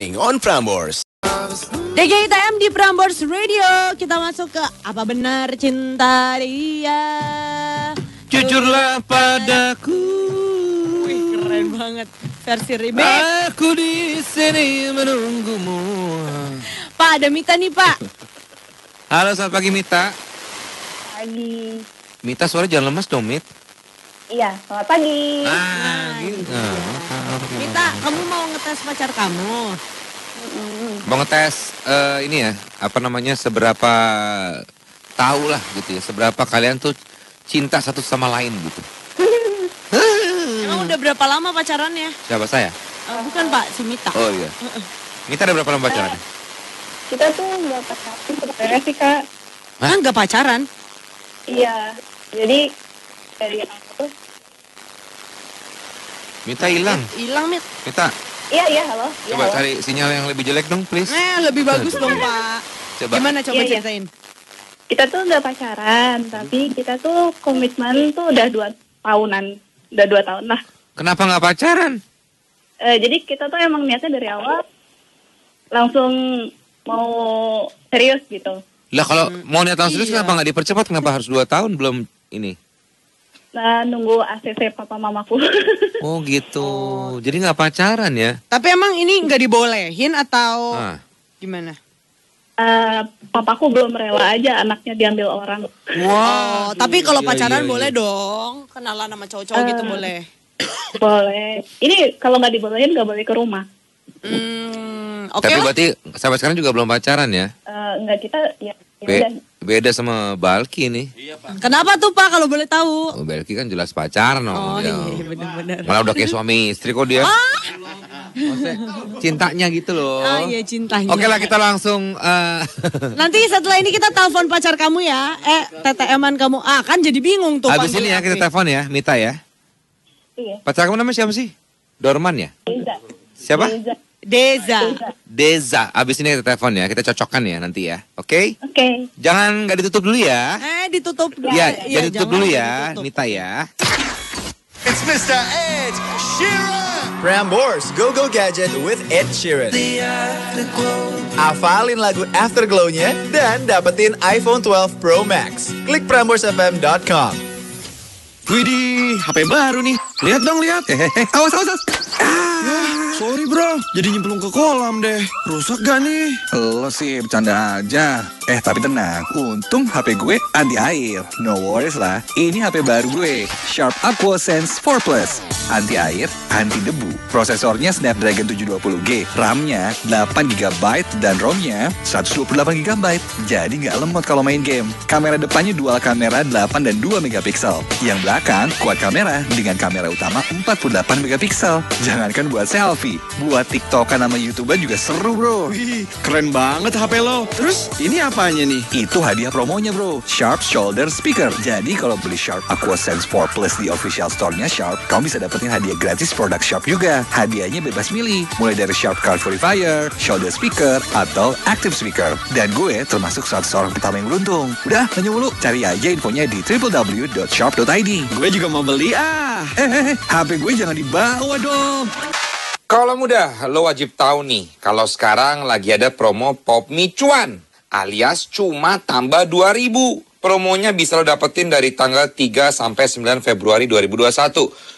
on Prambors. DJTM di Prambors Radio. Kita masuk ke apa benar cinta dia? Jujurlah padaku. Wih, keren banget. Versi remake. Aku di sini menunggumu. Pak, ada Mita nih, Pak. Halo, selamat pagi Mita. Pagi. Mita, suara jangan lemas dong, Mit. Iya, selamat pagi. Ah, gitu. nah, kamu mau ngetes pacar kamu? Mau ngetes uh, ini ya, apa namanya seberapa tahu lah gitu ya, seberapa kalian tuh cinta satu sama lain gitu. Emang udah berapa lama pacarannya? Siapa saya? Uh, bukan Pak, si Mita. Oh iya. Mita udah berapa lama pacaran? Eh, kita tuh nggak pacaran sebenarnya sih kak. Hah? Kan nggak pacaran? Iya, jadi dari tuh. Mita hilang. Eh, hilang, Mit. Mita. Iya, iya, halo. Iya, coba ya, cari sinyal yang lebih jelek dong, please. Eh, lebih bagus dong, Pak. Coba. Gimana coba ya, ceritain? Ya. Kita tuh udah pacaran, tapi kita tuh komitmen tuh udah dua tahunan. Udah dua tahun lah. Kenapa nggak pacaran? Eh, jadi kita tuh emang niatnya dari awal langsung mau serius gitu. Lah kalau hmm. mau niat langsung serius iya. kenapa nggak dipercepat? Kenapa harus dua tahun belum ini? Nah, nunggu ACC papa mamaku. oh gitu. Oh. Jadi nggak pacaran ya? Tapi emang ini nggak dibolehin atau ah. gimana? Uh, papaku belum rela aja anaknya diambil orang. Wow. Oh, tapi kalau iya, pacaran iya, iya. boleh dong, kenalan sama cowok-cowok uh, gitu eh, boleh. Boleh. Ini kalau nggak dibolehin nggak boleh ke rumah. Hmm, okay Tapi berarti sampai sekarang juga belum pacaran ya? Uh, eh, enggak kita ya. ya Beda sama Balki nih. Iya, Kenapa tuh Pak kalau boleh tahu? Oh, Balki kan jelas pacar no. Oh ya. iya, iya benar-benar. Malah udah kayak suami istri kok dia. Oh. cintanya gitu loh. Oh iya cintanya. Oke lah kita langsung. Uh... Nanti setelah ini kita telepon pacar kamu ya. Eh ttm eman kamu. Ah kan jadi bingung tuh. Abis ini ya kita telepon ya Mita ya. Iya. Pacar kamu namanya siapa sih? Dorman ya? Iya, Siapa? Deza. Deza. Deza. Abis ini kita telepon ya, kita cocokkan ya nanti ya. Oke? Okay? Oke. Okay. Jangan nggak ditutup dulu ya. Eh, ditutup. Ya, ya, ya jangan ditutup dulu ya, ditutup. Nita ya. It's Mr. Ed Sheeran. Prambors, Go Go Gadget with Ed Sheeran. Afalin lagu Afterglow-nya dan dapetin iPhone 12 Pro Max. Klik pramborsfm.com. Widih, HP baru nih. Lihat dong, lihat. Hehehe. Eh, awas, awas, awas. Ah. sorry bro, jadi nyemplung ke kolam deh. Rusak gak nih? Lo sih bercanda aja. Eh, tapi tenang. Untung HP gue anti air. No worries lah. Ini HP baru gue. Sharp AquaSense 4 Plus. Anti air, anti debu. Prosesornya Snapdragon 720G. RAM-nya 8GB dan ROM-nya 128GB. Jadi nggak lemot kalau main game. Kamera depannya dual kamera 8 dan 2 megapiksel. Yang belakang kuat kamera dengan kamera utama 48 megapiksel. Jangankan buat selfie, buat tiktokan sama youtuber juga seru bro. Wih, keren banget HP lo. Terus ini apanya nih? Itu hadiah promonya bro, Sharp Shoulder Speaker. Jadi kalau beli Sharp AquaSense 4 Plus di official store-nya Sharp, kamu bisa dapetin hadiah gratis produk Sharp juga. Hadiahnya bebas milih, mulai dari Sharp Car Purifier, Shoulder Speaker, atau Active Speaker. Dan gue termasuk salah orang pertama yang beruntung. Udah, tanya mulu, cari aja infonya di www.sharp.id. Gue juga mau beli ah. Eh, eh HP eh, gue jangan dibawa dong. Kalau mudah, lo wajib tahu nih, kalau sekarang lagi ada promo Pop Mie Cuan, alias cuma tambah 2000. Promonya bisa lo dapetin dari tanggal 3 sampai 9 Februari 2021.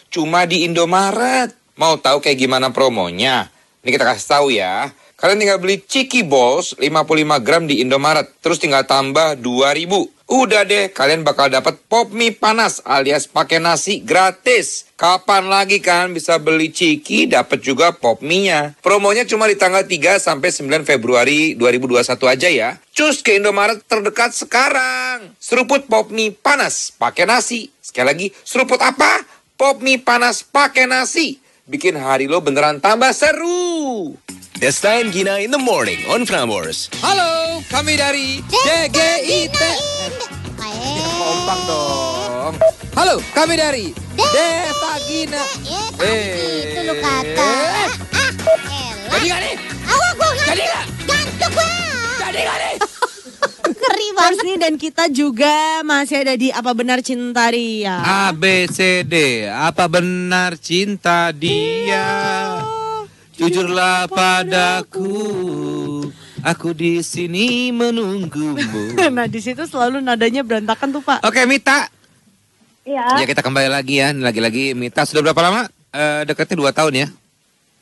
Cuma di Indomaret. Mau tahu kayak gimana promonya? Ini kita kasih tahu ya. Kalian tinggal beli Ciki Balls 55 gram di Indomaret. Terus tinggal tambah 2000. Udah deh, kalian bakal dapat pop mie panas alias pakai nasi gratis. Kapan lagi kan bisa beli Ciki dapat juga pop mie-nya. Promonya cuma di tanggal 3 sampai 9 Februari 2021 aja ya. Cus ke Indomaret terdekat sekarang. Seruput pop mie panas pakai nasi. Sekali lagi, seruput apa? Pop mie panas pakai nasi. Bikin hari lo beneran tambah seru. Destain Gina in the morning on Framores. Halo, kami dari DGIT. Kompak dong. Halo, kami dari Deta Gina. Eh, itu lu kata. Ah, ah, Jadi gak nih? Awak gua ngantuk. Jadi gak? Gantuk gua. Jadi gak nih? Ngeri nih dan kita juga masih ada di Apa Benar Cinta Dia. A B C D. Apa benar cinta dia? dia jujurlah padaku Aku di sini menunggumu. nah di situ selalu nadanya berantakan tuh pak. Oke Mita. Iya. Ya kita kembali lagi ya, lagi-lagi Mita sudah berapa lama? E, eh, dekatnya dua tahun ya.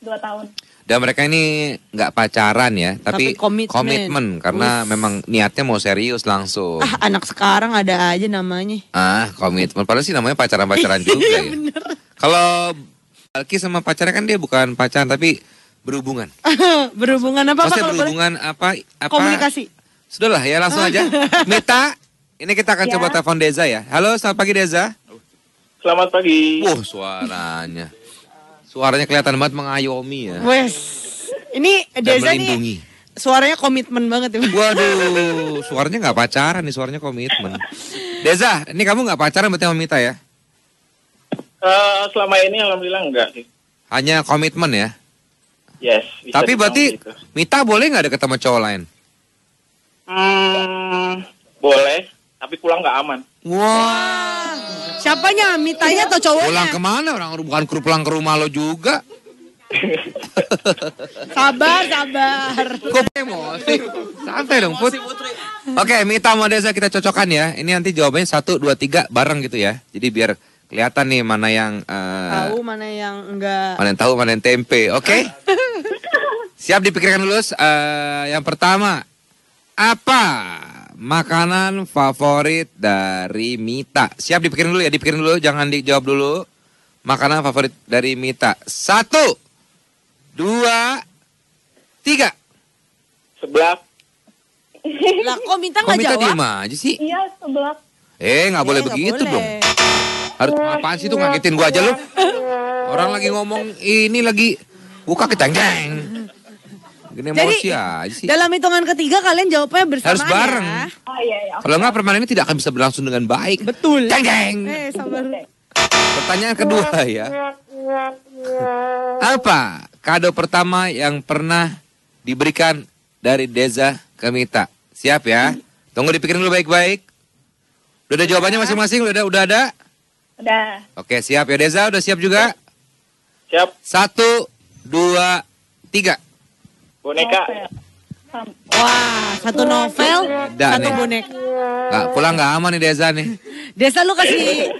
Dua tahun. Dan mereka ini nggak pacaran ya, tapi, tapi komitmen. komitmen karena Uff. memang niatnya mau serius langsung. Ah, anak sekarang ada aja namanya. Ah, komitmen. Padahal sih namanya pacaran-pacaran iya, juga ya. Kalau Alki sama pacarnya kan dia bukan pacaran tapi berhubungan. berhubungan apa? Maksudnya apa, berhubungan apa, apa? Komunikasi. Sudahlah ya langsung aja. Meta, ini kita akan ya. coba telepon Deza ya. Halo, selamat pagi Deza. Selamat pagi. Wah, oh, suaranya. Suaranya kelihatan banget mengayomi ya. Wes. Ini Deza nih suaranya komitmen banget ya. Waduh, suaranya nggak pacaran nih, suaranya komitmen. Deza, ini kamu nggak pacaran berarti sama Mita ya? Uh, selama ini alhamdulillah enggak sih. Hanya komitmen ya? Yes. Bisa Tapi berarti gitu. Mita boleh nggak deket sama cowok lain? Hmm, boleh. Tapi pulang nggak aman. Wah. Wow. Siapanya? Mitanya atau cowoknya? Pulang kemana? Orang bukan kru pulang ke rumah lo juga. sabar, sabar. Kok emosi? Santai dong, Put. Oke, okay, Mita sama Desa kita cocokkan ya. Ini nanti jawabannya satu, dua, tiga bareng gitu ya. Jadi biar kelihatan nih mana yang uh, tahu mana yang enggak mana yang tahu mana yang tempe oke okay? siap dipikirkan dulu uh, yang pertama apa makanan favorit dari Mita siap dipikirin dulu ya dipikirin dulu jangan dijawab dulu makanan favorit dari Mita satu dua tiga seblak lah kok Mita nggak jawab Mita aja sih iya seblak eh nggak eh, boleh begitu dong harus apaan sih tuh ngagetin gua aja lu? Orang lagi ngomong ini lagi buka ketengkeng. Gini emosi Jadi, aja sih. Dalam hitungan ketiga kalian jawabnya bersama Harus ya? bareng. Ya. Oh, iya, iya. Kalau nggak permainan ini tidak akan bisa berlangsung dengan baik. Betul. Deng deng. Eh, Pertanyaan kedua ya. Apa kado pertama yang pernah diberikan dari Deza ke Mita? Siap ya? Tunggu dipikirin dulu baik-baik. Udah ada jawabannya masing-masing, udah ada, udah ada. Udah. Oke, siap ya Deza, udah siap juga? Siap. Satu, dua, tiga. Boneka. Wah, satu novel, Udah, satu nih. boneka. Nah, pulang nggak aman nih Deza nih. Deza lu kasih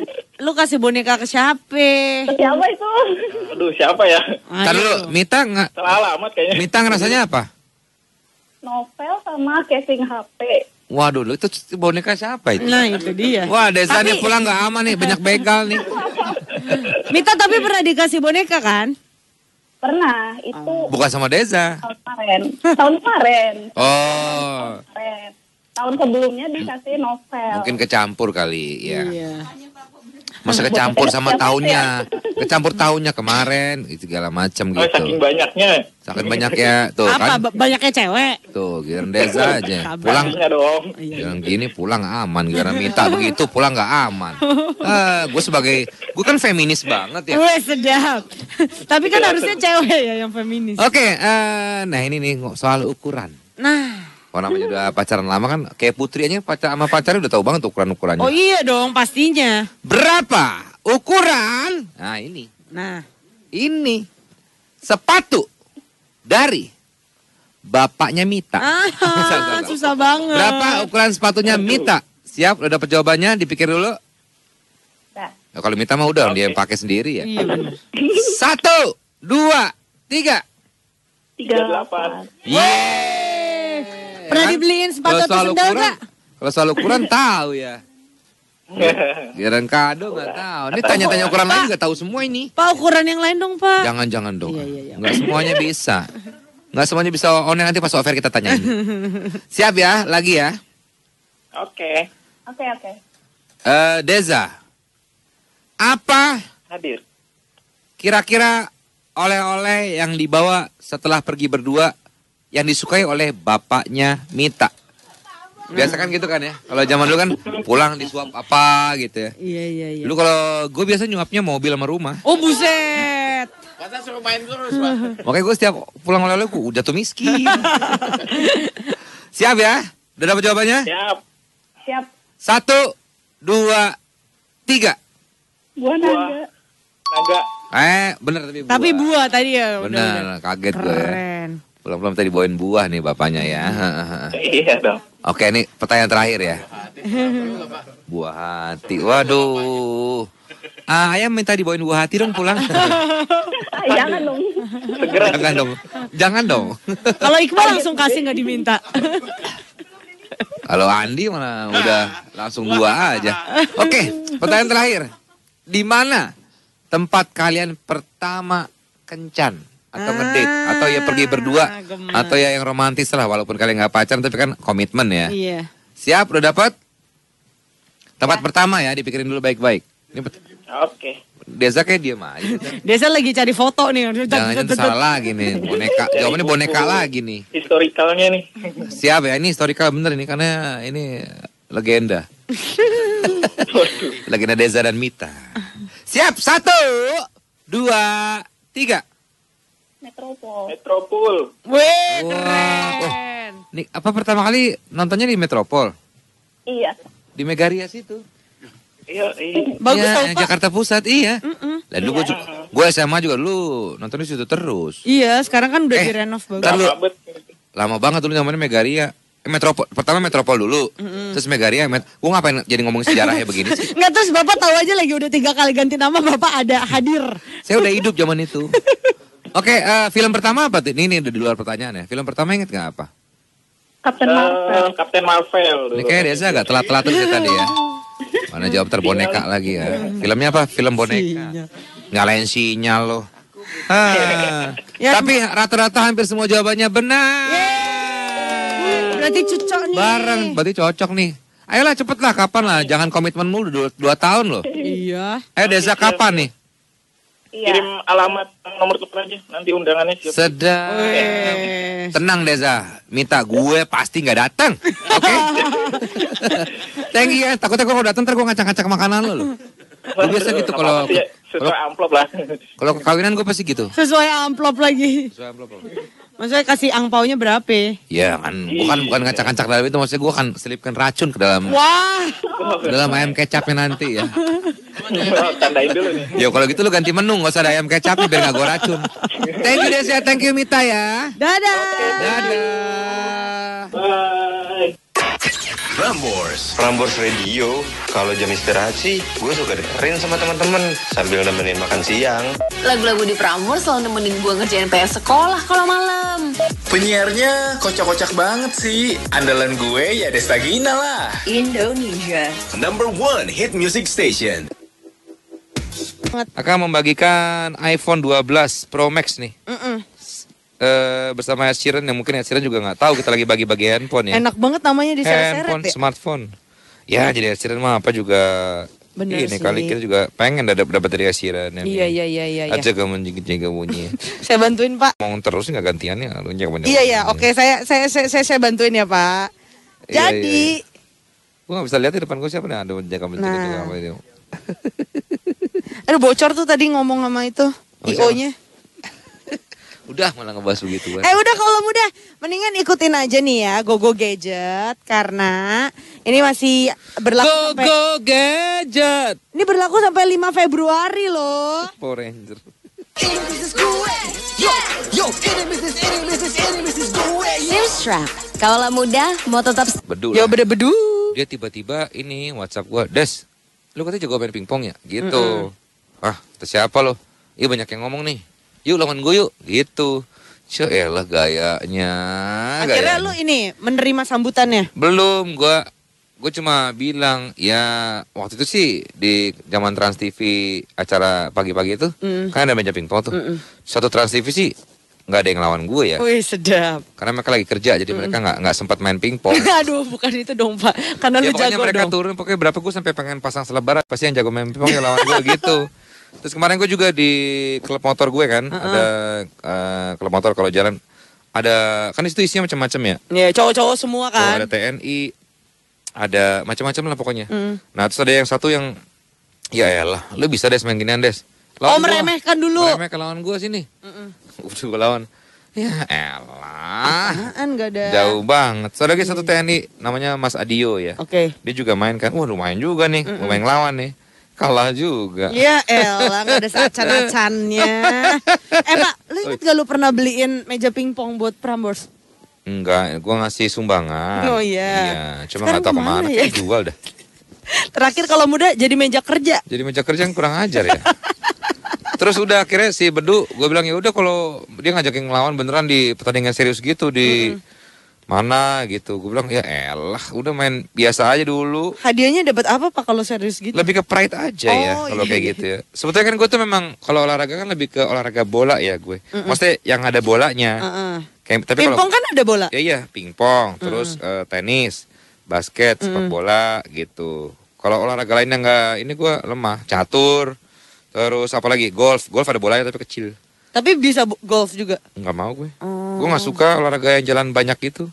lu kasih boneka ke siapa? Siapa itu? Aduh, siapa ya? Ntar lu, Mita nggak? Salah alamat kayaknya. Mita ngerasanya apa? Novel sama casing HP. Waduh, itu boneka siapa itu? Nah itu dia. Wah, desanya tapi... pulang gak aman nih, banyak begal nih. Mita tapi pernah dikasih boneka kan? Pernah, itu... Oh. Bukan sama Desa? Tahun kemarin. Tahun kemarin. Oh. Tahun, kemarin. tahun sebelumnya dikasih novel. Mungkin kecampur kali, ya. Iya masa hmm. kecampur sama tahunnya kecampur ya. tahunnya kemarin segala macam oh, gitu oh, saking banyaknya saking banyak ya tuh apa kan? banyaknya cewek tuh giliran Deza aja pulang iya iya, yang iya. gini pulang aman giliran minta begitu pulang nggak aman uh, ah, gue sebagai gue kan feminis banget ya gue sedap tapi kan harusnya cewek ya yang feminis oke okay, uh, eh, nah ini nih soal ukuran nah kalau oh, namanya udah pacaran lama kan, kayak Putri aja pacar sama pacarnya udah tahu banget ukuran-ukurannya. Oh iya dong, pastinya. Berapa ukuran? Nah ini. Nah. Ini sepatu dari bapaknya Mita. Ah, susah, banget. Berapa ukuran sepatunya Aduh. Mita? Siap, udah dapet jawabannya, dipikir dulu. Nah. Ya, kalau Mita mah udah, okay. dia yang pakai sendiri ya. Iya, Satu, dua, tiga. Tiga delapan. Yeah. Pernah kan? dibeliin sepatu atau sendal enggak? Kalau soal ukuran tahu ya. Giran kado enggak tahu. Ini tanya-tanya ukuran lain enggak tahu semua ini. Pak ukuran yang lain dong pak. Jangan-jangan dong. Iya, iya, iya. semuanya bisa. enggak semuanya bisa online oh, nanti pas offer kita tanyain. Siap ya, lagi ya. Oke. Oke oke. Eh, Deza, apa? Hadir. Kira-kira oleh-oleh yang dibawa setelah pergi berdua yang disukai oleh bapaknya Mita. Biasa kan gitu kan ya. Kalau zaman dulu kan pulang disuap apa gitu ya. Iya iya iya. Lu kalau gue biasa nyuapnya mobil sama rumah. Oh buset. Masa suruh main terus, Pak. Makanya gue setiap pulang oleh-oleh gue udah tuh miskin. Siap ya? Udah dapat jawabannya? Siap. Siap. Satu, dua, tiga. Buah naga. Naga. Eh, bener tapi buah. Tapi buah tadi ya. Bener, bener. kaget gue ya. Keren. Belum-belum tadi bawain buah nih bapaknya ya. Iya dong. Oke, ini pertanyaan terakhir ya. Buah hati. Waduh. Ah, ayam minta dibawain buah hati dong pulang. Jangan dong. Segera. Jangan dong. Jangan dong. Kalau Iqbal langsung kasih nggak diminta. Kalau Andi mana udah langsung buah aja. Oke, pertanyaan terakhir. Di mana tempat kalian pertama kencan? atau ah, atau ya pergi berdua atau ya yang romantis lah walaupun kalian nggak pacaran tapi kan komitmen ya. Iya. Siap udah dapat? Tempat ya. pertama ya dipikirin dulu baik-baik. Oke. Okay. Desa kayak dia aja. Desa lagi cari foto nih. Jangan jangan salah lagi nih boneka. Jawabannya boneka lagi nih. Historikalnya nih. Siap ya ini historikal bener ini karena ini legenda. legenda Desa dan Mita. Siap satu, dua, tiga. Metropol. Metropol. Wih, keren. oh. Nih, apa pertama kali nontonnya di Metropol? Iya. Di Megaria situ. Iya, iya. Bagus ya, Jakarta Pusat, iya. Mm Lalu iya. gue juga, gue SMA juga lu nontonnya situ terus. Iya, sekarang kan udah eh, direnov banget. lama banget dulu namanya Megaria. Eh, metropol pertama metropol dulu mm -hmm. terus Megaria met gue ngapain jadi ngomong sejarah ya begini sih nggak terus bapak tahu aja lagi udah tiga kali ganti nama bapak ada hadir saya udah hidup zaman itu Oke, okay, uh, eh, film pertama apa? Ini ini udah di luar pertanyaan ya. Film pertama inget nggak apa? Captain uh, Marvel. Captain Marvel. Ini kayak Desa agak telat telat kita tadi ya. Mana jawab terboneka iya. lagi ya. Filmnya apa? Film boneka. lain sinyal loh. Ah, ah. Ya, tapi rata-rata hampir semua jawabannya benar. Berarti cocok nih. Bareng, berarti cocok nih. Ayolah cepetlah. kapan lah. Jangan komitmen mulu dua, dua tahun loh. Iya. Eh Desa kapan nih? Iya. Kirim alamat nomor telepon aja nanti undangannya siap. Sedang. Tenang Deza, minta gue pasti nggak datang. Oke. Okay? Thank you ya. Takutnya gue kalau datang terus gue ngacak-ngacak makanan lo. lo. biasa gitu kalau ya. sesuai amplop lah. Kalau kekawinan gue pasti gitu. Sesuai amplop lagi. Sesuai amplop. Lagi. Maksudnya kasih angpaunya berapa? Ya kan, bukan bukan ngacak-ngacak dalam itu. Maksudnya gue akan selipkan racun ke dalam. Wah. Ke dalam ayam kecapnya nanti ya. Tandain dulu nih. Ya kalau gitu lu ganti menu, gak usah ada ayam kecap biar gak gue racun. Thank you Desya, thank you Mita ya. Dadah. Dadah. Bye. Prambors. Prambors Radio. Kalau jam istirahat sih, gue suka dengerin sama teman-teman sambil nemenin makan siang. Lagu-lagu di Prambors selalu nemenin gue ngerjain PS sekolah kalau malam. Penyiarnya kocak-kocak banget sih. Andalan gue ya Desta Gina lah. Indonesia. Number one hit music station Akan membagikan iPhone 12 Pro Max nih. Mm -mm uh, bersama Asiran yang mungkin Asiran juga nggak tahu kita lagi bagi-bagi handphone ya. Enak banget namanya di Handphone, ya? smartphone. Ya ya jadi Asiran mah apa juga Bener ini sih. kali kita juga pengen dapat dapat dari asiran ya. Iya, iya iya iya iya. Aja kamu jaga bunyi. saya bantuin Pak. Mau terus nggak gantiannya? Ya, iya iya. Oke saya saya saya saya bantuin ya Pak. Iya, iya, jadi. ya, ya. Gue gak bisa lihat di depan gue siapa nih ada jaga bunyi nah. apa itu. Aduh bocor tuh tadi ngomong sama itu. Oh, io nya. Udah malah ngebahas begitu. Eh udah kalau mudah, mendingan ikutin aja nih ya Gogo Gadget karena ini masih berlaku Gogo sampai Go Gadget. Ini berlaku sampai 5 Februari loh. Power Ranger. Kalau kaulah muda mau tetap bedu. Ya beda bedu. Dia tiba-tiba ini WhatsApp gue, Des, lu katanya jago main pingpong ya, gitu. Mm -mm. Ah, siapa lo? Iya banyak yang ngomong nih yuk lawan gue yuk gitu lah gayanya Akhirnya gayanya. lu ini menerima sambutannya? Belum, gua gue cuma bilang ya waktu itu sih di zaman Trans TV acara pagi-pagi itu mm. kan ada meja pingpong tuh. Mm -mm. Satu Trans TV sih nggak ada yang lawan gue ya. Wih sedap. Karena mereka lagi kerja jadi mm. mereka nggak nggak sempat main pingpong. Aduh bukan itu dong pak. Karena ya, lu jago mereka dong. mereka turun pokoknya berapa gue sampai pengen pasang selebaran pasti yang jago main pingpong yang lawan gue gitu. Terus kemarin gue juga di klub motor gue kan, uh -uh. ada uh, klub motor kalau jalan ada kan itu isinya macam-macam ya. Iya, yeah, cowok-cowok semua kan. ada TNI, ada macam-macam lah pokoknya. Mm. Nah, terus ada yang satu yang ya elah, lu bisa deh main ginian des. Lawan oh, gua. meremehkan dulu. Meremehkan lawan gue sini. Mm -mm. Udah gue lawan. Ya elah. enggak gak ada. Jauh banget. Saudara so, lagi satu hmm. TNI namanya Mas Adio ya. Oke. Okay. Dia juga main kan. Wah, lumayan juga nih, mm -mm. lumayan lawan nih. Kalah juga. Ya elang gak ada acan-acannya. eh Pak, lu inget gak lu pernah beliin meja pingpong buat Prambors? Enggak, gue ngasih sumbangan. Oh iya. Iya, cuma nggak tahu kemana, kemana ya? jual dah. Terakhir kalau muda jadi meja kerja. Jadi meja kerja yang kurang ajar ya. Terus udah akhirnya si Bedu, gue bilang ya udah kalau dia ngajakin ngelawan beneran di pertandingan serius gitu di mm -hmm mana gitu gue bilang ya elah udah main biasa aja dulu hadiahnya dapat apa pak kalau serius gitu lebih ke pride aja ya, oh, ya kalau iya. kayak gitu ya sebetulnya kan gue tuh memang kalau olahraga kan lebih ke olahraga bola ya gue mm -mm. maksudnya yang ada bolanya uh -uh. kayak tapi pingpong kan ada bola ya iya pingpong terus mm. uh, tenis basket sepak mm. bola gitu kalau olahraga lainnya enggak ini gue lemah catur terus apa lagi? golf golf ada bolanya tapi kecil tapi bisa golf juga Enggak mau gue oh. gue nggak suka olahraga yang jalan banyak gitu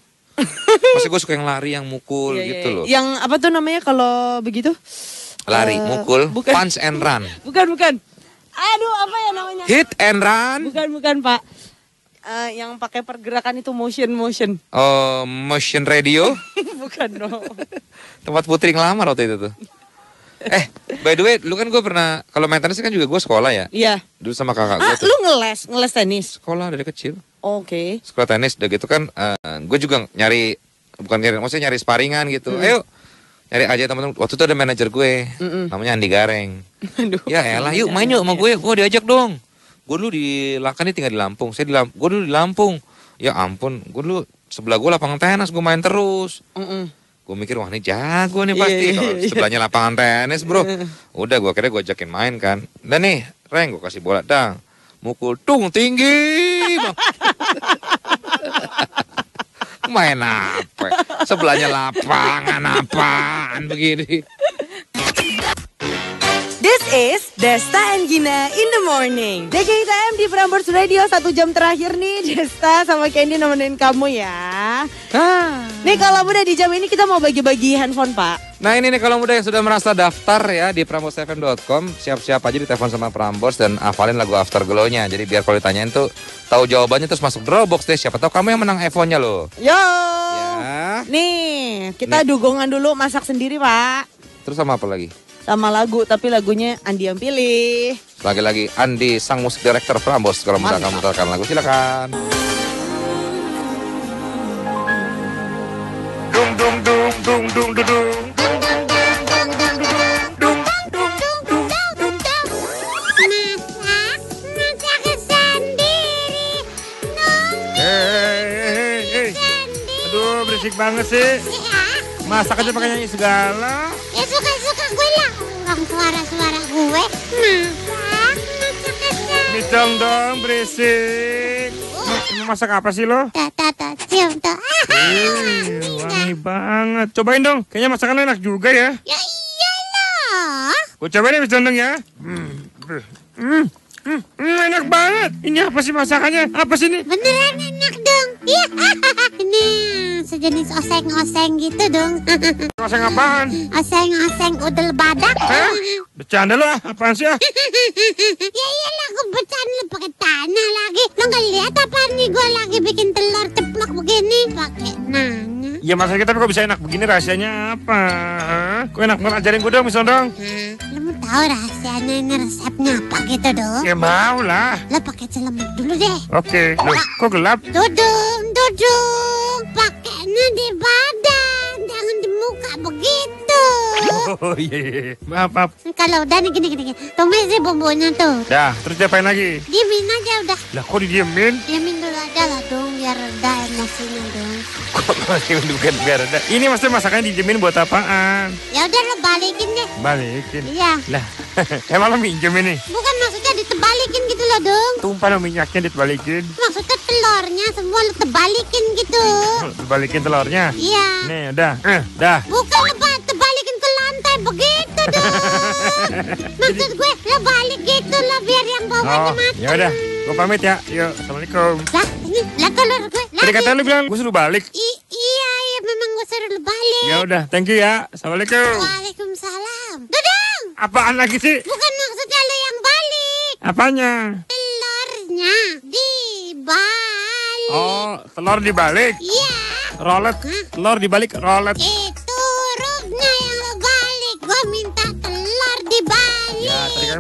Pasti gue suka yang lari, yang mukul yeah, iya, gitu iya. loh. Yang apa tuh namanya kalau begitu? Lari, uh, mukul, bukan. punch and run. bukan, bukan. Aduh, apa ya namanya? Hit and run. Bukan, bukan, Pak. Uh, yang pakai pergerakan itu motion motion. Oh, uh, motion radio? bukan dong. Tempat putri ngelamar waktu itu tuh. eh, by the way, lu kan gue pernah kalau main kan juga gue sekolah ya. Iya. Dulu sama kakak gue. Ah, tuh. lu ngeles, ngeles tenis? Sekolah dari kecil. Oke. Okay. Sekolah tenis udah gitu kan, uh, eh, gue juga nyari bukan nyari, maksudnya nyari sparingan gitu. Hmm. Ayo nyari aja teman-teman. Waktu itu ada manajer gue, mm -mm. namanya Andi Gareng. Aduh. Ya elah, yuk main yuk sama gue, gue diajak dong. Gue dulu di Lakan ini tinggal di Lampung, saya di Lampung, gue dulu di Lampung. Ya ampun, gue dulu sebelah gue lapangan tenis, gue main terus. Mm -mm. Gue mikir wah ini jago nih iya, pasti. Yeah, yeah, yeah, Sebelahnya lapangan tenis bro. Udah gue kira gue ajakin main kan. Dan nih, Reng gue kasih bola dang mukul tung tinggi. Main apa? Sebelahnya lapangan apaan begini? This is Desta and Gina in the morning. DKITM di Prambors Radio satu jam terakhir nih Desta sama Candy nemenin kamu ya. Ah. Nih kalau udah di jam ini kita mau bagi-bagi handphone pak. Nah ini nih kalau muda yang sudah merasa daftar ya di prambosfm.com siap-siap aja ditelepon sama Prambos dan hafalin lagu Afterglow-nya. Jadi biar kalau ditanyain tuh tahu jawabannya terus masuk Dropbox deh. Siapa tahu kamu yang menang iPhone-nya loh. Yo. Ya. Nih, kita nih. dukungan dulu masak sendiri, Pak. Terus sama apa lagi? Sama lagu, tapi lagunya Andi yang pilih. Lagi-lagi Andi sang musik director Prambos kalau muda kamu mutarkan lagu silakan. Dung dung dung dung dung dung. dung. asik banget sih. Masa aja pakai nyanyi segala. Ya suka-suka gue lah. Ngomong suara-suara gue. masak masak. dong berisik. Mau masak apa sih lo? Tata tata cium tuh. Wangi banget. Cobain dong. Kayaknya masakan enak juga ya. Ya iyalah. Gue cobain ya Micom dong ya. Hmm. hmm. Hmm, hmm, enak banget. Ini apa sih masakannya? Apa sih ini? Beneran enak dong. Iya. Ini sejenis oseng-oseng gitu dong. oseng apaan? Oseng-oseng udel badak. Hah? Bercanda loh. Ah. apaan sih? Ah? ya iyalah, aku bercanda pakai tanah lagi. Lo nggak lihat apa nih gue lagi bikin telur ceplok begini pakai nah Iya Mas kita kok bisa enak begini rahasianya apa? Kok enak banget ajarin gue dong Miss dong? Hmm, lo mau tahu rahasianya resepnya apa gitu dong? Ya mau lah. Lo pakai celemek dulu deh. Oke. Okay. kok gelap? Dudung, dudung. Pakainya di badan, jangan di muka begitu. Oh iya, iya iya. Maaf maaf. Hmm, kalau udah nih gini gini. gini. sih bumbunya tuh. Dah, ya, terus diapain lagi? Diemin aja udah. Lah kok didiemin? Diemin dulu aja lah dong biar reda nasinya dong. Kok masih bukan biar reda? Ini maksudnya masakannya didiemin buat apaan? Ya udah lo balikin deh. Balikin. Iya. Lah, emang lo minjem ini? Bukan maksudnya ditebalikin gitu loh dong. Tumpah lo minyaknya ditebalikin. Maksudnya telurnya semua lo tebalikin gitu. Tebalikin telurnya? Iya. Nih, udah. Eh, dah. Bukan lo begitu dong. Maksud gue lo balik gitu lo biar yang bawahnya oh, mati. Ya udah, gue pamit ya. Yuk, assalamualaikum. Lah, ini lah telur gue. Tadi kata lu bilang gue suruh balik. I iya, iya memang gue suruh lo balik. Ya udah, thank you ya. Assalamualaikum. Waalaikumsalam. Dudung. Apaan lagi sih? Bukan maksudnya lo yang balik. Apanya? Telurnya dibalik. Oh, telur dibalik? Iya. Rolet. Telur dibalik rolet. Yeah.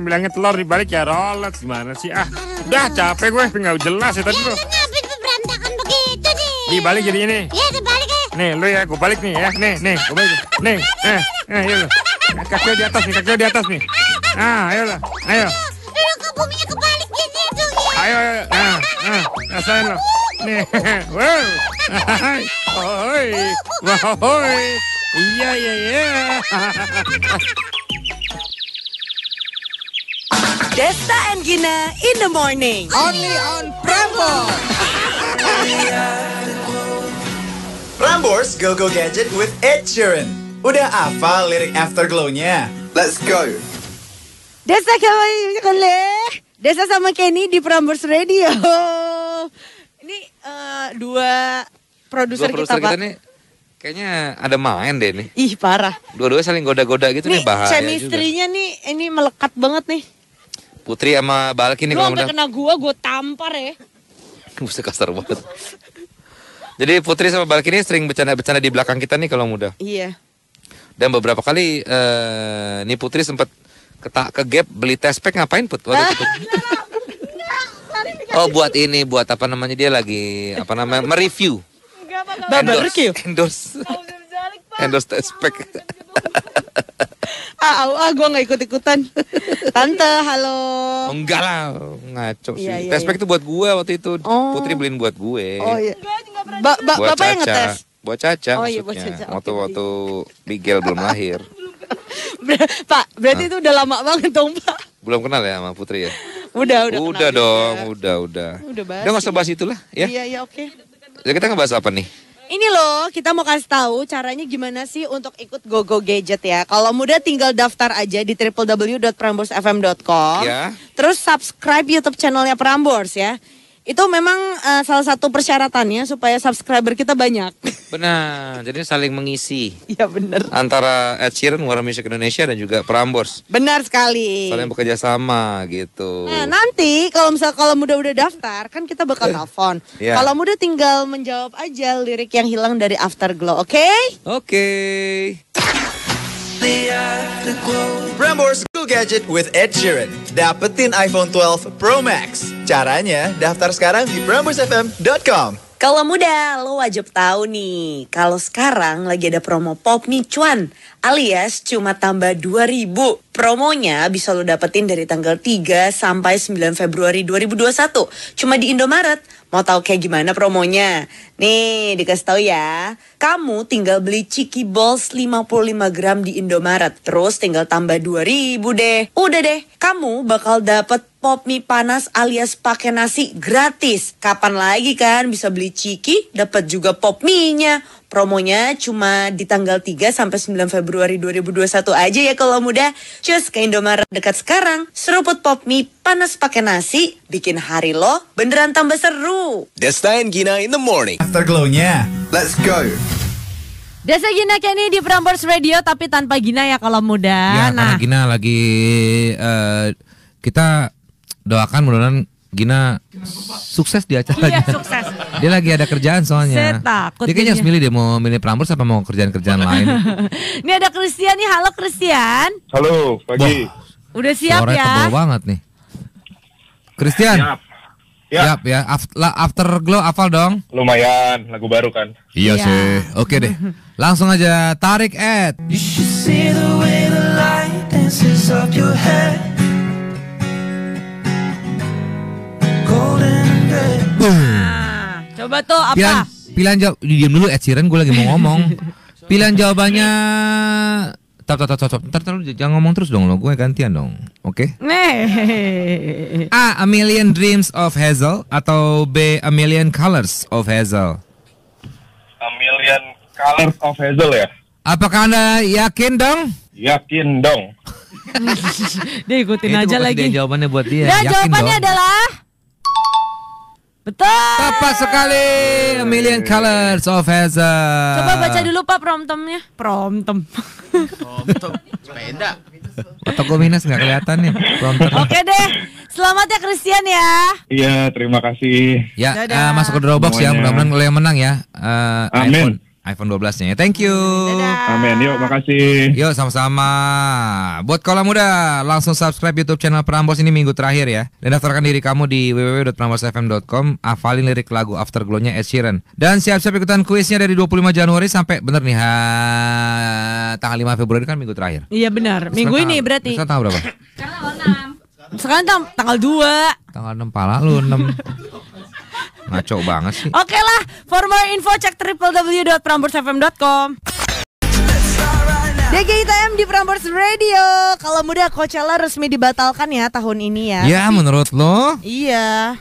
bilangnya telur dibalik ya rolet gimana sih ah udah capek gue nggak jelas ya tadi ya, tuh iya, iya, dibalik jadi ini iya, eh. nih lu ya gue balik nih ya nih nih gue balik nih eh eh yuk lu kaki di atas nih kaki di atas nih ah ayo lah ayo lu ke buminya kebalik gini tuh ya. ayo ayo lo ah, ah, nih wow Ahoy. Ahoy. Iya, iya, iya. Desta and Gina in the morning. Only on Prambors. Prambors Go Go Gadget with Ed Sheeran. Udah hafal lirik Afterglow-nya? Let's go. Desta kembali Desa sama Kenny di Prambors Radio. Ini uh, dua produser kita, kita, Pak. Nih Kayaknya ada main deh nih. Ih parah. Dua-dua saling goda-goda gitu nih, nih bahaya chemistry-nya nih ini melekat banget nih. Putri sama Balki nih kalau udah. kena gua, gua tampar ya. Buset kasar banget. Jadi Putri sama Balki ini sering bercanda-bercanda di belakang kita nih kalau muda. Iya. Dan beberapa kali eh nih Putri sempat ketak ke gap beli test pack ngapain Put? Waktu itu. Oh buat ini buat apa namanya dia lagi apa namanya mereview. Endorse. Endorse endorse test pack. ah, ah, gue nggak ikut ikutan. Tante, halo. Oh, enggak lah, ngaco iya, sih. Iya, iya, test pack itu buat gue waktu itu. Oh. Putri beliin buat gue. Oh iya. Ba -ba Bapak caca. yang ngetes. Buat caca. Oh iya, buat caca. Waktu okay, waktu Bigel belum lahir. Ber pak, berarti Hah? itu udah lama banget dong, Pak. Belum kenal ya sama Putri ya? Udah, udah. Udah dong, ya. udah, udah. Udah, udah gak usah bahas itulah ya. Iya, iya, oke. Okay. Jadi kita ngebahas apa nih? Ini loh, kita mau kasih tahu caranya gimana sih untuk ikut GoGo -Go Gadget ya. Kalau mudah tinggal daftar aja di www.prambors.fm.com. Ya. Terus subscribe YouTube channelnya Prambors ya. Itu memang uh, salah satu persyaratannya supaya subscriber kita banyak. Benar, jadi saling mengisi. Iya benar. Antara Ed Sheeran, Warner Music Indonesia dan juga Prambors. Benar sekali. Saling bekerja sama gitu. Nah nanti kalau misal kalau muda udah daftar kan kita bakal telepon. yeah. Kalau muda tinggal menjawab aja lirik yang hilang dari Afterglow, oke? Okay? Oke. Okay. Prambors Cool Gadget with Ed Sheeran. Dapetin iPhone 12 Pro Max. Caranya, daftar sekarang di pramborsfm.com. Kalau muda, lo wajib tahu nih. Kalau sekarang lagi ada promo Pop cuan alias cuma tambah 2000. Promonya bisa lo dapetin dari tanggal 3 sampai 9 Februari 2021. Cuma di Indomaret. Mau tahu kayak gimana promonya? Nih, dikasih tahu ya. Kamu tinggal beli Chiki Balls 55 gram di Indomaret. Terus tinggal tambah 2000 deh. Udah deh, kamu bakal dapet pop mie panas alias pakai nasi gratis. Kapan lagi kan bisa beli Chiki, dapat juga pop mie-nya Promonya cuma di tanggal 3 sampai 9 Februari 2021 aja ya kalau muda. Cus ke Indomaret dekat sekarang. Seruput pop mie panas pakai nasi, bikin hari lo beneran tambah seru. Destain Gina in the morning. Afterglow-nya. Let's go. Desa Gina Kenny di Prambors Radio tapi tanpa Gina ya kalau muda. Ya, nah. karena Gina lagi uh, kita doakan mudah-mudahan Gina sukses di acara iya, sukses. Dia lagi ada kerjaan soalnya. Saya takut. Dia kayaknya harus milih deh mau milih Prambors apa mau kerjaan-kerjaan lain. ini ada Christian nih, halo Christian. Halo, pagi. Udah siap Suara ya? Tebal banget nih. Christian. Siap. Siap, Siap ya. After glow hafal dong. Lumayan, lagu baru kan. Iya iya. sih. Oke deh. Langsung aja tarik Ed. You should see the way the light dances up your head. Coba tuh apa? Pilihan, pilihan jawab diam dulu Ed Sheeran gue lagi mau ngomong. pilihan jawabannya Tap tap tap tap. Ntar, terus jangan ngomong terus dong lo, gue gantian dong. Oke? Okay? A. A Million Dreams of Hazel atau B. A Million Colors of Hazel. A Million Colors of Hazel ya. Apakah anda yakin dong? Yakin dong. dia ikutin Itu aja lagi. Dia jawabannya buat dia. Dan jawabannya dong. adalah Betul. Tepat sekali. A million colors of hazard. Coba baca dulu Pak promptomnya. Promptom. Promptom. Sepeda. Atau gue minus nggak kelihatan nih. Promptom. Oke deh. Selamat ya Christian ya. Iya, terima kasih. Ya, uh, masuk ke Dropbox ya. Semuanya. ya. Mudah-mudahan lo yang menang ya. Uh, Amin iPhone 12-nya. Thank you. Dadah. Amin. Yuk, makasih. Yuk, sama-sama. Buat kolam muda, langsung subscribe YouTube channel Prambos ini minggu terakhir ya. Dan daftarkan diri kamu di www.prambosfm.com. Afalin lirik lagu Afterglow-nya Ed Sheeran. Dan siap-siap ikutan kuisnya dari 25 Januari sampai bener nih ha, tanggal 5 Februari kan minggu terakhir. Iya benar. Minggu tanggal, ini berarti. Sekarang tanggal berapa? Sekarang tanggal 6. Sekarang tanggal 2. Tanggal 6 pala lu 6. Ngaco banget sih. Oke lah, for more info cek www.prambors.fm.com. DGITM di Prambors Radio. Kalau muda Coachella resmi dibatalkan ya tahun ini ya. Ya, menurut lo? Iya.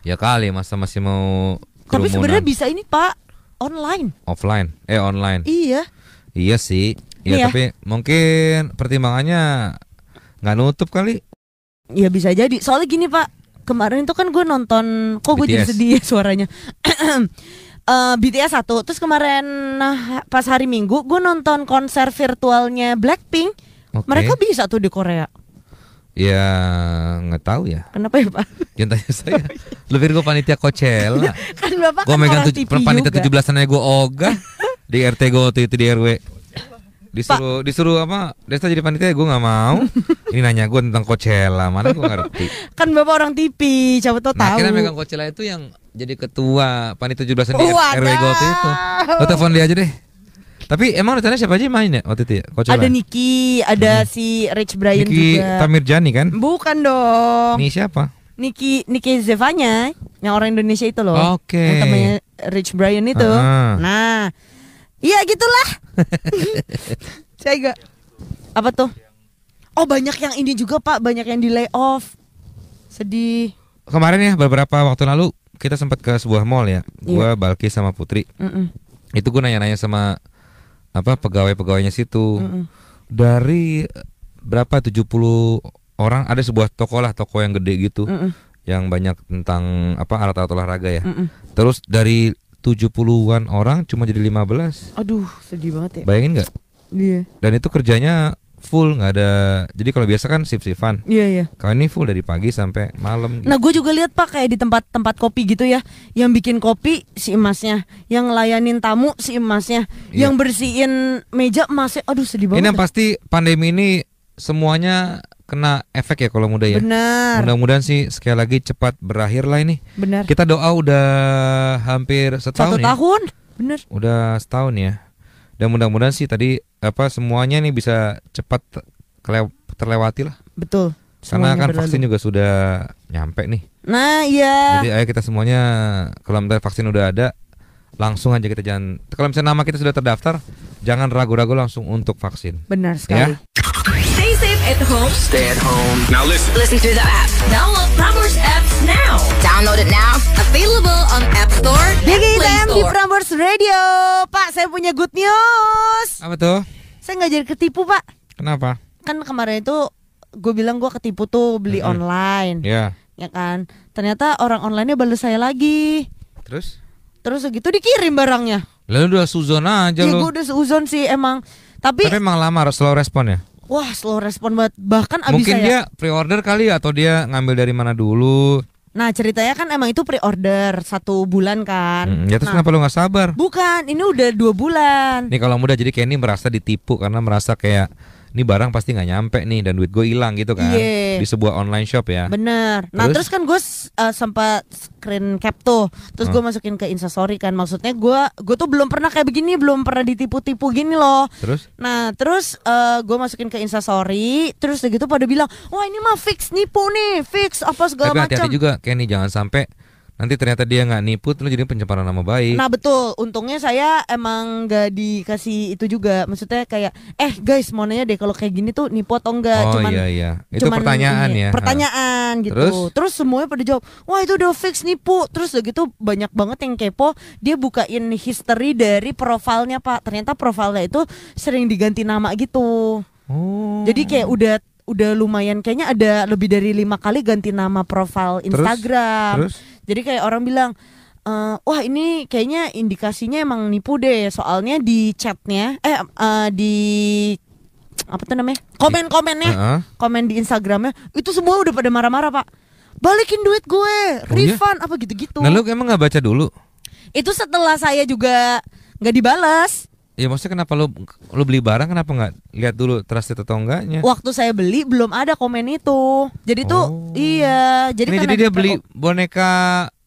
Ya kali masa masih mau Tapi sebenarnya bisa ini, Pak. Online. Offline. Eh, online. Iya. Iya sih. Iya, ya, iya. tapi mungkin pertimbangannya nggak nutup kali. Ya bisa jadi. Soalnya gini, Pak kemarin itu kan gue nonton kok gue jadi sedih ya suaranya uh, eh, BTS satu terus kemarin nah, pas hari Minggu gue nonton konser virtualnya Blackpink okay. mereka bisa tuh di Korea Ya nggak tahu ya. Kenapa ya Pak? yang tanya saya. Lebih gue panitia Coachella. kan Bapak gue kan megang tujuh panitia tujuh belasan aja gue ogah di RT gue waktu itu di RW disuruh pa. disuruh apa Desta jadi panitia gue nggak mau ini nanya gue tentang Coachella mana gue ngerti kan bapak orang TV coba tau tahu nah, akhirnya megang Coachella itu yang jadi ketua panitia 17 di RW Gold itu lo telepon dia aja deh tapi emang rencananya siapa aja main ya waktu itu ya? Coachella? Ada Niki, ada hmm. si Rich Brian Niki juga. Tamir Jani kan? Bukan dong. Ini siapa? Niki Niki Zevanya yang orang Indonesia itu loh. Oke. Okay. Yang temannya Rich Brian itu. Uh Nah, Iya gitulah. Saya enggak. Apa tuh? Oh banyak yang ini juga pak, banyak yang di off. Sedih. Kemarin ya beberapa waktu lalu kita sempat ke sebuah mall ya. Iya. Gua yeah. Balki sama Putri. Mm -mm. Itu gue nanya-nanya sama apa pegawai-pegawainya situ. Mm -mm. Dari eh, berapa 70 orang ada sebuah toko lah, toko yang gede gitu. Mm -mm. Yang banyak tentang apa alat-alat olahraga ya. Mm -mm. Terus dari 70-an orang cuma jadi lima belas. Aduh, sedih banget ya. Bayangin nggak? Iya. Yeah. Dan itu kerjanya full nggak ada jadi kalau biasa kan sip sifan iya yeah, iya yeah. kalau ini full dari pagi sampai malam gitu. nah gue juga lihat pak kayak di tempat tempat kopi gitu ya yang bikin kopi si emasnya yang layanin tamu si emasnya yeah. yang bersihin meja emasnya aduh sedih banget ini yang pasti pandemi ini semuanya kena efek ya kalau muda ya. Benar. Mudah-mudahan sih sekali lagi cepat berakhir lah ini. Benar. Kita doa udah hampir setahun Satu ya. tahun. Benar. Udah setahun ya. Dan mudah-mudahan sih tadi apa semuanya nih bisa cepat terlewati lah. Betul. Karena kan berlalu. vaksin juga sudah nyampe nih. Nah, iya. Jadi ayo kita semuanya kalau misalnya vaksin udah ada langsung aja kita jangan kalau misalnya nama kita sudah terdaftar jangan ragu-ragu langsung untuk vaksin. Benar ya? sekali. Ya? at home. Stay at home. Now listen. Listen to the app. Download Prambors apps now. Download it now. Available on App Store. BGITM di Prambors Radio. Pak, saya punya good news. Apa tuh? Saya nggak jadi ketipu, Pak. Kenapa? Kan kemarin itu gue bilang gue ketipu tuh beli mm -hmm. online. Iya. Yeah. Ya kan? Ternyata orang onlinenya balas saya lagi. Terus? Terus begitu dikirim barangnya. Lalu udah suzon aja ya, lu. Iya, gue udah suzon sih emang. Tapi Tapi emang lama slow respon ya? wah slow respon banget bahkan abis mungkin saya, dia pre-order kali ya atau dia ngambil dari mana dulu Nah ceritanya kan emang itu pre-order satu bulan kan hmm, Ya terus nah, kenapa lu gak sabar? Bukan, ini udah dua bulan Nih kalau mudah jadi kayak ini merasa ditipu karena merasa kayak ini barang pasti nggak nyampe nih dan duit gue hilang gitu kan yeah. di sebuah online shop ya Bener. nah terus, terus kan gue uh, sempat screen cap tuh terus gue masukin ke insasori kan maksudnya gue gue tuh belum pernah kayak begini belum pernah ditipu-tipu gini loh terus nah terus uh, eh, gue masukin ke insasori, terus gitu pada bilang wah ini mah fix nipu nih fix apa segala macam tapi hati-hati juga Kenny jangan sampai nanti ternyata dia nggak nipu terus jadi pencemaran nama baik nah betul untungnya saya emang nggak dikasih itu juga maksudnya kayak eh guys mau nanya deh kalau kayak gini tuh nipu atau enggak oh, cuman iya, iya. itu cuman pertanyaan ini, ya pertanyaan ha. gitu terus? terus semuanya pada jawab wah itu udah fix nipu terus udah gitu banyak banget yang kepo dia bukain history dari profilnya pak ternyata profilnya itu sering diganti nama gitu oh. jadi kayak udah udah lumayan kayaknya ada lebih dari lima kali ganti nama profil Instagram terus? Terus? Jadi kayak orang bilang uh, wah ini kayaknya indikasinya emang nipu deh soalnya di chatnya eh uh, di apa tuh namanya komen-komennya uh -huh. komen di Instagramnya itu semua udah pada marah-marah pak balikin duit gue oh, iya? refund iya? apa gitu-gitu nah lu emang nggak baca dulu itu setelah saya juga nggak dibalas Ya maksudnya kenapa lo lo beli barang kenapa nggak lihat dulu trusted atau Waktu saya beli belum ada komen itu. Jadi oh. tuh iya, jadi Ini kan jadi dia beli boneka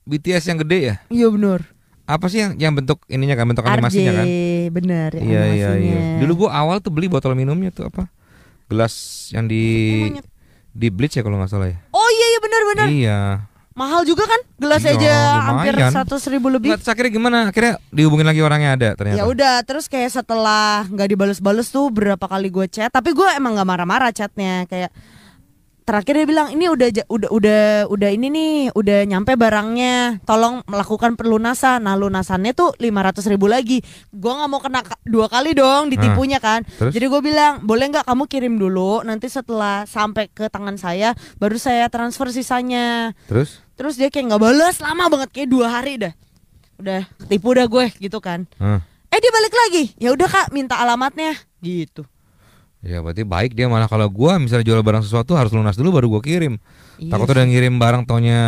BTS yang gede ya? Iya benar. Apa sih yang yang bentuk ininya kan bentuk RJ, animasinya kan? bener ya, Iya iya iya. Dulu gua awal tuh beli botol minumnya tuh apa? Gelas yang di di bleach ya kalau nggak salah ya. Oh iya iya benar benar. Iya. Mahal juga kan? Gelas iya, aja hampir seratus ribu lebih. Nggak, akhirnya gimana? Akhirnya dihubungin lagi orangnya ada ternyata. Ya udah, terus kayak setelah nggak dibales-bales tuh berapa kali gue chat, tapi gue emang nggak marah-marah chatnya kayak terakhir dia bilang ini udah udah udah udah ini nih udah nyampe barangnya tolong melakukan perlunasan nah lunasannya tuh lima ratus ribu lagi gue nggak mau kena dua kali dong hmm. ditipunya kan Terus? jadi gue bilang boleh nggak kamu kirim dulu nanti setelah sampai ke tangan saya baru saya transfer sisanya Terus? terus dia kayak nggak balas lama banget kayak dua hari dah udah ketipu dah gue gitu kan hmm. eh dia balik lagi ya udah kak minta alamatnya gitu ya berarti baik dia malah kalau gue misalnya jual barang sesuatu harus lunas dulu baru gue kirim iya takut udah ngirim barang taunya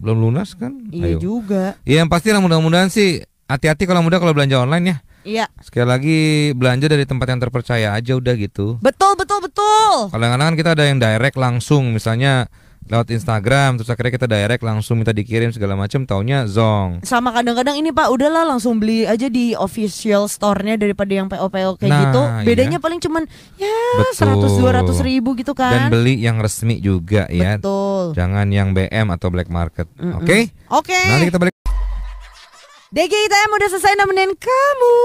belum lunas kan iya Ayo. juga iya yang pasti lah mudah-mudahan sih hati-hati kalau mudah kalau belanja online ya Iya. Sekali lagi belanja dari tempat yang terpercaya aja udah gitu. Betul betul betul. Kadang-kadang kan kita ada yang direct langsung misalnya lewat Instagram terus akhirnya kita direct langsung minta dikirim segala macam taunya zong sama kadang-kadang ini pak udahlah langsung beli aja di official store-nya daripada yang PO PO kayak nah, gitu iya. bedanya iya. paling cuman ya seratus dua ratus ribu gitu kan dan beli yang resmi juga ya betul jangan yang BM atau black market oke mm -mm. oke okay? okay. nanti kita balik yang udah selesai nemenin kamu.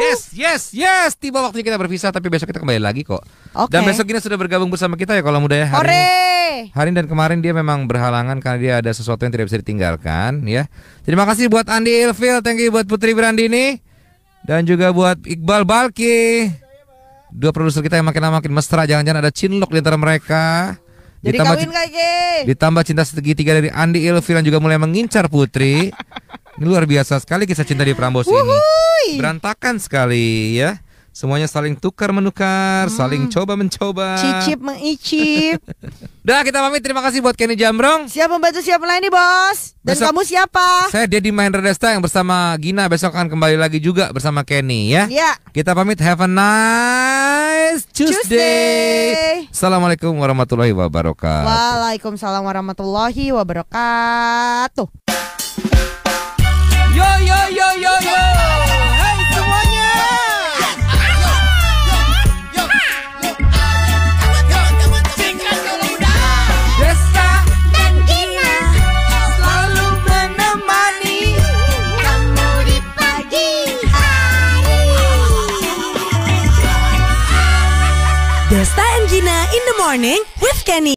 Yes, yes, yes. Tiba waktunya kita berpisah, tapi besok kita kembali lagi kok. Okay. Dan besok ini sudah bergabung bersama kita ya kalau muda ya. Hari hari dan kemarin dia memang berhalangan karena dia ada sesuatu yang tidak bisa ditinggalkan ya. Terima kasih buat Andi Ilfil, thank you buat Putri Brandini dan juga buat Iqbal Balki. Dua produser kita yang makin lama makin mesra, jangan-jangan ada cinlok di antara mereka. Jadi ditambah, kawin Ditambah cinta segitiga dari Andi Ilfilan juga mulai mengincar Putri. Ini luar biasa sekali kisah cinta di Prambos ini. Berantakan sekali ya. Semuanya saling tukar menukar, hmm. saling coba mencoba. Cicip mengicip. Dah kita pamit terima kasih buat Kenny Jamrong. Siap membantu siap melayani bos. Dan besok, kamu siapa? Saya Deddy Mahendra Desta yang bersama Gina besok akan kembali lagi juga bersama Kenny ya. Iya. Kita pamit have a nice Tuesday. Tuesday. Assalamualaikum warahmatullahi wabarakatuh. Waalaikumsalam warahmatullahi wabarakatuh. Yo yo yo yo yo. morning with Kenny.